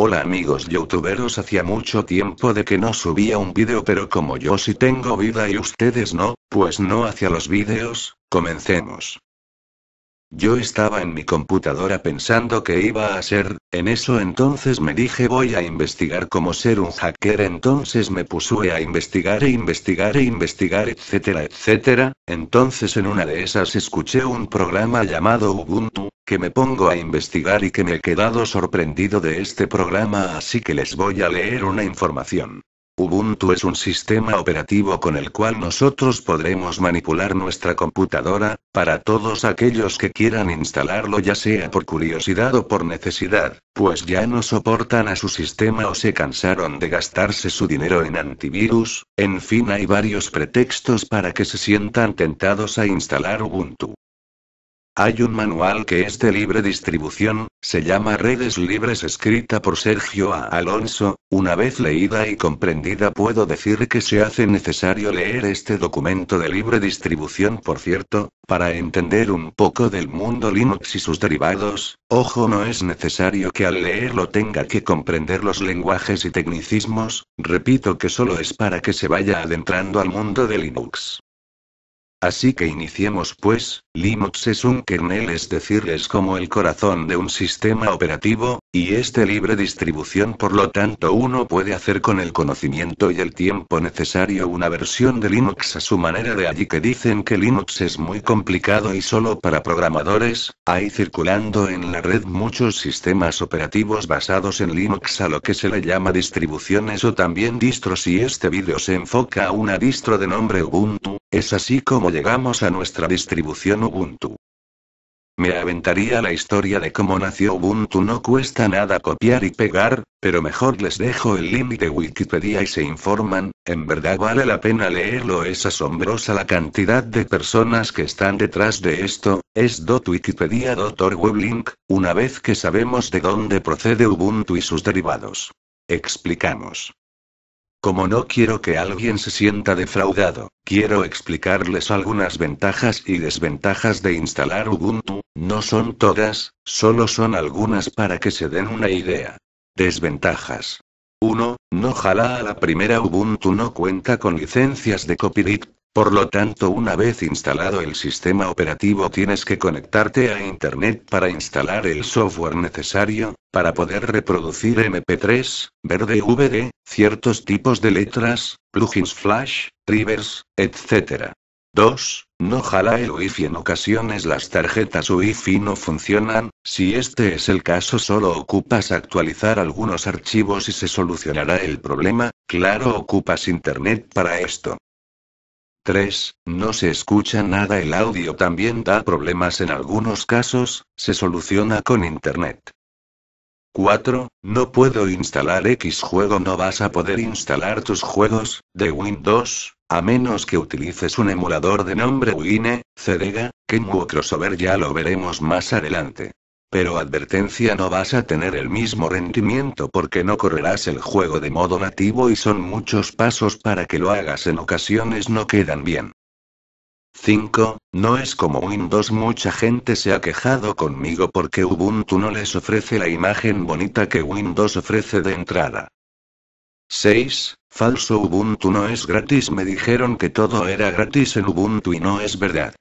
Hola amigos youtuberos hacía mucho tiempo de que no subía un vídeo pero como yo sí tengo vida y ustedes no, pues no hacia los vídeos, comencemos. Yo estaba en mi computadora pensando que iba a ser, en eso entonces me dije voy a investigar cómo ser un hacker, entonces me puse a investigar e investigar e investigar, etcétera, etcétera, entonces en una de esas escuché un programa llamado Ubuntu, que me pongo a investigar y que me he quedado sorprendido de este programa, así que les voy a leer una información. Ubuntu es un sistema operativo con el cual nosotros podremos manipular nuestra computadora, para todos aquellos que quieran instalarlo ya sea por curiosidad o por necesidad, pues ya no soportan a su sistema o se cansaron de gastarse su dinero en antivirus, en fin hay varios pretextos para que se sientan tentados a instalar Ubuntu. Hay un manual que es de libre distribución, se llama Redes Libres escrita por Sergio A. Alonso, una vez leída y comprendida puedo decir que se hace necesario leer este documento de libre distribución por cierto, para entender un poco del mundo Linux y sus derivados, ojo no es necesario que al leerlo tenga que comprender los lenguajes y tecnicismos, repito que solo es para que se vaya adentrando al mundo de Linux. Así que iniciemos pues, Linux es un kernel, es decir, es como el corazón de un sistema operativo, y este libre distribución por lo tanto uno puede hacer con el conocimiento y el tiempo necesario una versión de Linux a su manera de allí que dicen que Linux es muy complicado y solo para programadores, hay circulando en la red muchos sistemas operativos basados en Linux a lo que se le llama distribuciones o también distros y este vídeo se enfoca a una distro de nombre Ubuntu, es así como llegamos a nuestra distribución Ubuntu. Me aventaría la historia de cómo nació Ubuntu, no cuesta nada copiar y pegar, pero mejor les dejo el link de Wikipedia y se informan, en verdad vale la pena leerlo, es asombrosa la cantidad de personas que están detrás de esto, es .wikipedia.org weblink, una vez que sabemos de dónde procede Ubuntu y sus derivados. Explicamos. Como no quiero que alguien se sienta defraudado, quiero explicarles algunas ventajas y desventajas de instalar Ubuntu, no son todas, solo son algunas para que se den una idea. Desventajas. 1. No jala a la primera Ubuntu no cuenta con licencias de copyright, por lo tanto una vez instalado el sistema operativo tienes que conectarte a Internet para instalar el software necesario, para poder reproducir MP3, verde vd, ciertos tipos de letras, plugins flash, rivers, etc. 2. No jala el wi en ocasiones las tarjetas wi no funcionan, si este es el caso solo ocupas actualizar algunos archivos y se solucionará el problema, claro ocupas internet para esto. 3. No se escucha nada el audio también da problemas en algunos casos, se soluciona con internet. 4. No puedo instalar X juego. No vas a poder instalar tus juegos de Windows, a menos que utilices un emulador de nombre Wine, que en o Crossover. Ya lo veremos más adelante. Pero advertencia no vas a tener el mismo rendimiento porque no correrás el juego de modo nativo y son muchos pasos para que lo hagas en ocasiones no quedan bien. 5. No es como Windows. Mucha gente se ha quejado conmigo porque Ubuntu no les ofrece la imagen bonita que Windows ofrece de entrada. 6. Falso Ubuntu no es gratis. Me dijeron que todo era gratis en Ubuntu y no es verdad.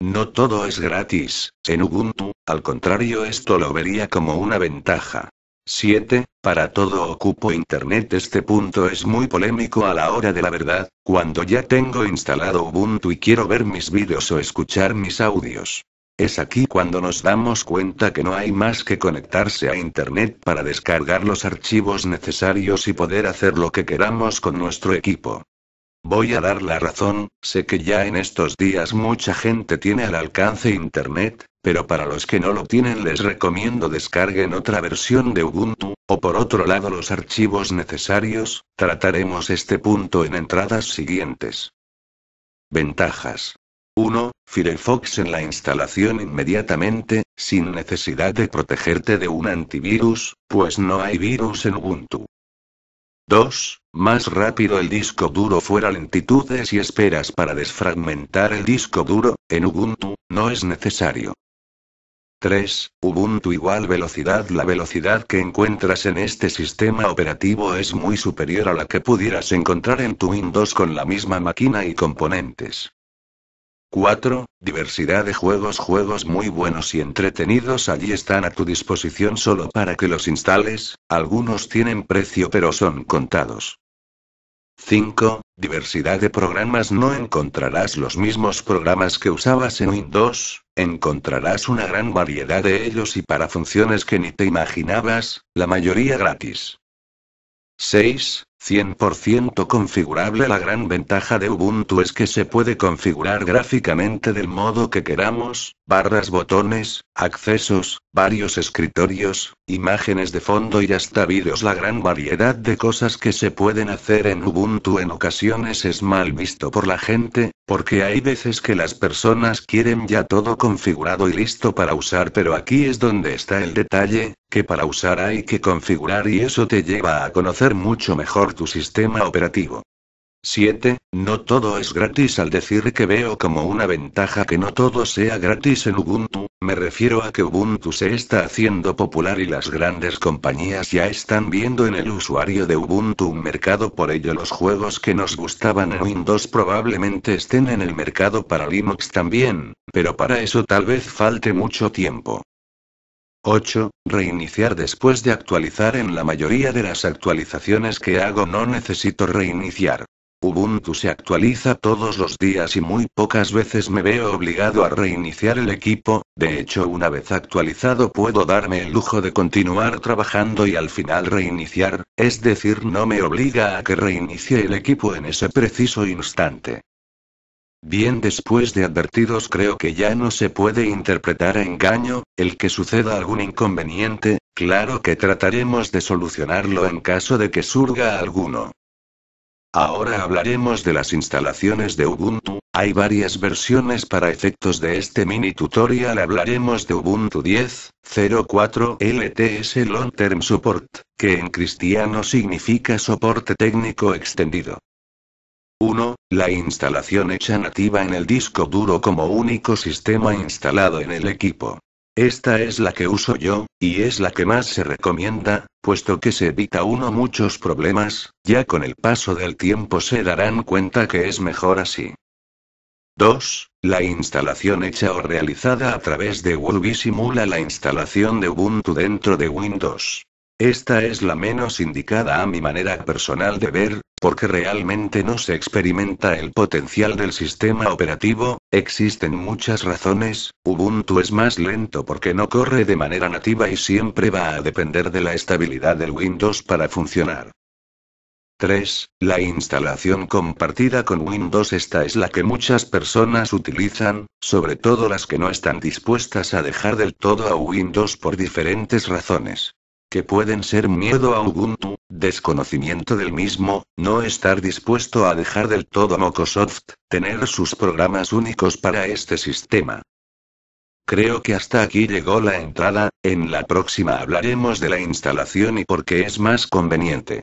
No todo es gratis, en Ubuntu, al contrario esto lo vería como una ventaja. 7. Para todo ocupo Internet. Este punto es muy polémico a la hora de la verdad, cuando ya tengo instalado Ubuntu y quiero ver mis vídeos o escuchar mis audios. Es aquí cuando nos damos cuenta que no hay más que conectarse a Internet para descargar los archivos necesarios y poder hacer lo que queramos con nuestro equipo. Voy a dar la razón, sé que ya en estos días mucha gente tiene al alcance Internet, pero para los que no lo tienen les recomiendo descarguen otra versión de Ubuntu, o por otro lado los archivos necesarios, trataremos este punto en entradas siguientes. Ventajas. 1. Firefox en la instalación inmediatamente, sin necesidad de protegerte de un antivirus, pues no hay virus en Ubuntu. 2. Más rápido el disco duro fuera lentitudes y esperas para desfragmentar el disco duro, en Ubuntu, no es necesario. 3. Ubuntu igual velocidad La velocidad que encuentras en este sistema operativo es muy superior a la que pudieras encontrar en tu Windows con la misma máquina y componentes. 4. Diversidad de juegos Juegos muy buenos y entretenidos allí están a tu disposición solo para que los instales, algunos tienen precio pero son contados. 5 diversidad de programas no encontrarás los mismos programas que usabas en Windows, encontrarás una gran variedad de ellos y para funciones que ni te imaginabas, la mayoría gratis. 6. 100% configurable La gran ventaja de Ubuntu es que se puede configurar gráficamente del modo que queramos, barras botones, accesos, varios escritorios, imágenes de fondo y hasta vídeos. La gran variedad de cosas que se pueden hacer en Ubuntu en ocasiones es mal visto por la gente, porque hay veces que las personas quieren ya todo configurado y listo para usar, pero aquí es donde está el detalle, que para usar hay que configurar y eso te lleva a conocer mucho mejor tu sistema operativo. 7. No todo es gratis al decir que veo como una ventaja que no todo sea gratis en Ubuntu, me refiero a que Ubuntu se está haciendo popular y las grandes compañías ya están viendo en el usuario de Ubuntu un mercado, por ello los juegos que nos gustaban en Windows probablemente estén en el mercado para Linux también, pero para eso tal vez falte mucho tiempo. 8. Reiniciar después de actualizar en la mayoría de las actualizaciones que hago no necesito reiniciar. Ubuntu se actualiza todos los días y muy pocas veces me veo obligado a reiniciar el equipo, de hecho una vez actualizado puedo darme el lujo de continuar trabajando y al final reiniciar, es decir, no me obliga a que reinicie el equipo en ese preciso instante. Bien después de advertidos creo que ya no se puede interpretar a engaño, el que suceda algún inconveniente, claro que trataremos de solucionarlo en caso de que surga alguno. Ahora hablaremos de las instalaciones de Ubuntu, hay varias versiones para efectos de este mini tutorial hablaremos de Ubuntu 10.04 LTS Long Term Support, que en cristiano significa soporte técnico extendido. 1. La instalación hecha nativa en el disco duro como único sistema instalado en el equipo. Esta es la que uso yo, y es la que más se recomienda, puesto que se evita uno muchos problemas, ya con el paso del tiempo se darán cuenta que es mejor así. 2. La instalación hecha o realizada a través de Wubi simula la instalación de Ubuntu dentro de Windows. Esta es la menos indicada a mi manera personal de ver, porque realmente no se experimenta el potencial del sistema operativo, existen muchas razones, Ubuntu es más lento porque no corre de manera nativa y siempre va a depender de la estabilidad del Windows para funcionar. 3. La instalación compartida con Windows. Esta es la que muchas personas utilizan, sobre todo las que no están dispuestas a dejar del todo a Windows por diferentes razones que pueden ser miedo a Ubuntu, desconocimiento del mismo, no estar dispuesto a dejar del todo Mocosoft, tener sus programas únicos para este sistema. Creo que hasta aquí llegó la entrada, en la próxima hablaremos de la instalación y por qué es más conveniente.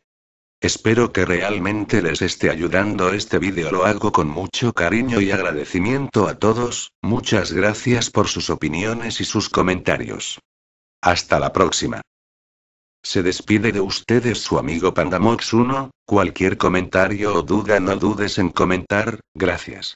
Espero que realmente les esté ayudando este vídeo, lo hago con mucho cariño y agradecimiento a todos, muchas gracias por sus opiniones y sus comentarios. Hasta la próxima. Se despide de ustedes su amigo Pandamox 1, cualquier comentario o duda no dudes en comentar, gracias.